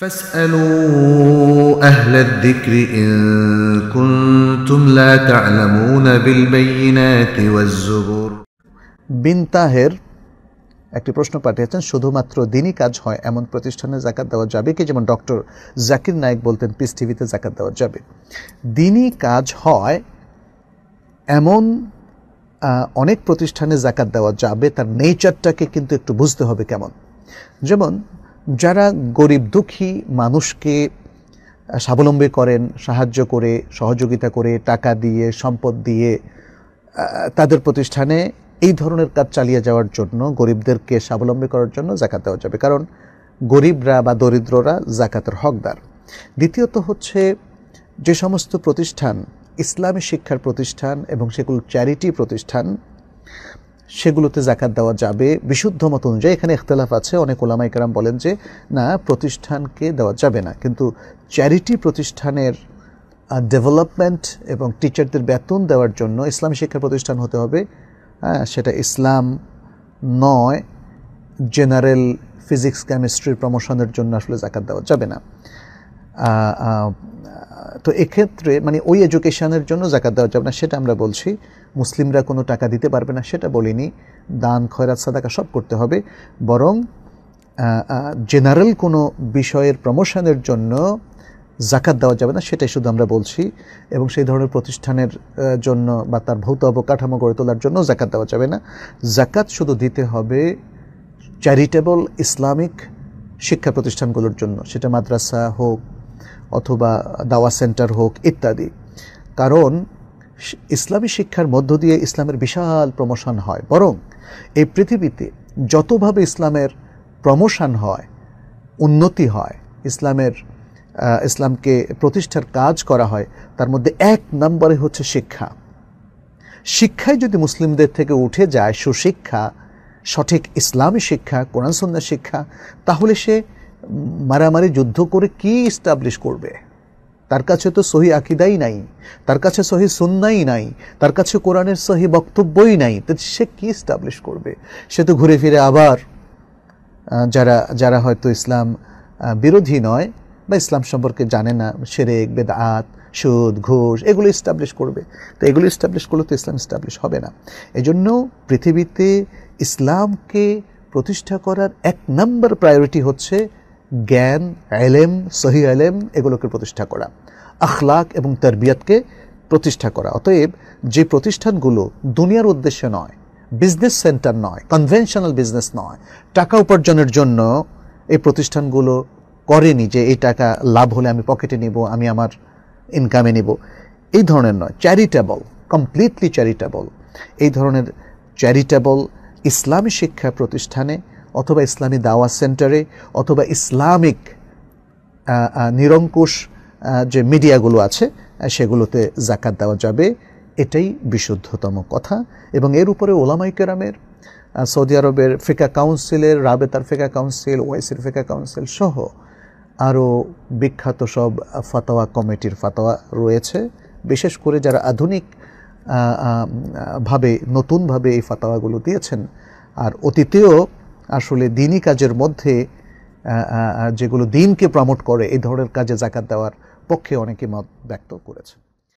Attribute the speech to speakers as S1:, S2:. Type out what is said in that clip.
S1: বিনতাহের বিন তাহের একটি প্রশ্ন পাঠিয়েছেন শুধুমাত্র দিনই কাজ হয় এমন প্রতিষ্ঠানে জাকাত দেওয়া যাবে কি যেমন ডক্টর জাকির নায়েক বলতেন পিস টিভিতে জাকাত দেওয়া যাবে দিনই কাজ হয় এমন অনেক প্রতিষ্ঠানে জাকাত দেওয়া যাবে তার নেচারটাকে কিন্তু একটু বুঝতে হবে কেমন যেমন যারা গরিব দুঃখী মানুষকে স্বাবলম্বী করেন সাহায্য করে সহযোগিতা করে টাকা দিয়ে সম্পদ দিয়ে তাদের প্রতিষ্ঠানে এই ধরনের কাজ চালিয়ে যাওয়ার জন্য গরিবদেরকে স্বাবলম্বী করার জন্য জাকাত দেওয়া যাবে কারণ গরিবরা বা দরিদ্ররা জাকাতের হকদার দ্বিতীয়ত হচ্ছে যে সমস্ত প্রতিষ্ঠান ইসলামী শিক্ষার প্রতিষ্ঠান এবং সেগুলো চ্যারিটি প্রতিষ্ঠান সেগুলোতে জাকাত দেওয়া যাবে বিশুদ্ধ মত অনুযায়ী এখানে ইখতলাফ আছে অনেক কারাম বলেন যে না প্রতিষ্ঠানকে দেওয়া যাবে না কিন্তু চ্যারিটি প্রতিষ্ঠানের ডেভেলপমেন্ট এবং টিচারদের বেতন দেওয়ার জন্য ইসলামী শিক্ষা প্রতিষ্ঠান হতে হবে হ্যাঁ সেটা ইসলাম নয় জেনারেল ফিজিক্স কেমিস্ট্রির প্রমোশনের জন্য আসলে জাকাত দেওয়া যাবে না তো এক্ষেত্রে মানে ওই এডুকেশনের জন্য জাকাত দেওয়া যাবে না সেটা আমরা বলছি মুসলিমরা কোনো টাকা দিতে পারবে না সেটা বলিনি দান খয়রাত সাদাকা সব করতে হবে বরং জেনারেল কোনো বিষয়ের প্রমোশনের জন্য জাকাত দেওয়া যাবে না সেটাই শুধু আমরা বলছি এবং সেই ধরনের প্রতিষ্ঠানের জন্য বা তার ভৌত অবকাঠামো গড়ে তোলার জন্য জাকাত দেওয়া যাবে না জাকাত শুধু দিতে হবে চ্যারিটেবল ইসলামিক শিক্ষা প্রতিষ্ঠানগুলোর জন্য সেটা মাদ্রাসা হোক অথবা দাওয়া সেন্টার হোক ইত্যাদি কারণ ইসলামী শিক্ষার মধ্য দিয়ে ইসলামের বিশাল প্রমোশন হয় বরং এই পৃথিবীতে যতভাবে ইসলামের প্রমোশন হয় উন্নতি হয় ইসলামের ইসলামকে প্রতিষ্ঠার কাজ করা হয় তার মধ্যে এক নম্বরে হচ্ছে শিক্ষা শিক্ষায় যদি মুসলিমদের থেকে উঠে যায় সুশিক্ষা সঠিক ইসলামী শিক্ষা কোরআনসন্ন্যার শিক্ষা তাহলে সে মারামারি যুদ্ধ করে কি ইস্টাবলিশ করবে তার কাছে তো সহি আকিদাই নাই তার কাছে সহি সুন্নাই নাই তার কাছে কোরআনের সহি বক্তব্যই নাই তো সে কি ইস্টাবলিশ করবে সে তো ঘুরে ফিরে আবার যারা যারা হয়তো ইসলাম বিরোধী নয় বা ইসলাম সম্পর্কে জানে না সেরেক আত সুদ ঘোষ এগুলো ইস্টাবলিশ করবে তো এগুলো ইস্টাবলিশ করলে তো ইসলাম ইস্টাবলিশ হবে না এজন্য পৃথিবীতে ইসলামকে প্রতিষ্ঠা করার এক নম্বর প্রায়োরিটি হচ্ছে জ্ঞান এলেম সহি এলেম এগুলোকে প্রতিষ্ঠা করা আখলাক এবং তরবিয়াতকে প্রতিষ্ঠা করা অতএব যে প্রতিষ্ঠানগুলো দুনিয়ার উদ্দেশ্যে নয় বিজনেস সেন্টার নয় কনভেনশনাল বিজনেস নয় টাকা উপার্জনের জন্য এই প্রতিষ্ঠানগুলো করেনি যে এই টাকা লাভ হলে আমি পকেটে নিব আমি আমার ইনকামে নিব এই ধরনের নয় চ্যারিটেবল কমপ্লিটলি চ্যারিটেবল এই ধরনের চ্যারিটেবল ইসলামী শিক্ষা প্রতিষ্ঠানে অথবা ইসলামী দাওয়া সেন্টারে অথবা ইসলামিক নিরঙ্কুশ যে মিডিয়াগুলো আছে সেগুলোতে জাকাত দেওয়া যাবে এটাই বিশুদ্ধতম কথা এবং এর উপরে ওলামাই কেরামের সৌদি আরবের ফিকা কাউন্সিলের রাবেতার ফিকা কাউন্সিল ওয়াইসির ফিকা কাউন্সিল সহ আরও বিখ্যাত সব ফাতোয়া কমিটির ফাতোয়া রয়েছে বিশেষ করে যারা আধুনিক ভাবে নতুনভাবে এই ফাতোয়াগুলো দিয়েছেন আর অতীতেও আসলে দিনই কাজের মধ্যে যেগুলো দিনকে প্রমোট করে এই ধরনের কাজে জাকাত দেওয়ার পক্ষে অনেকে মত ব্যক্ত করেছে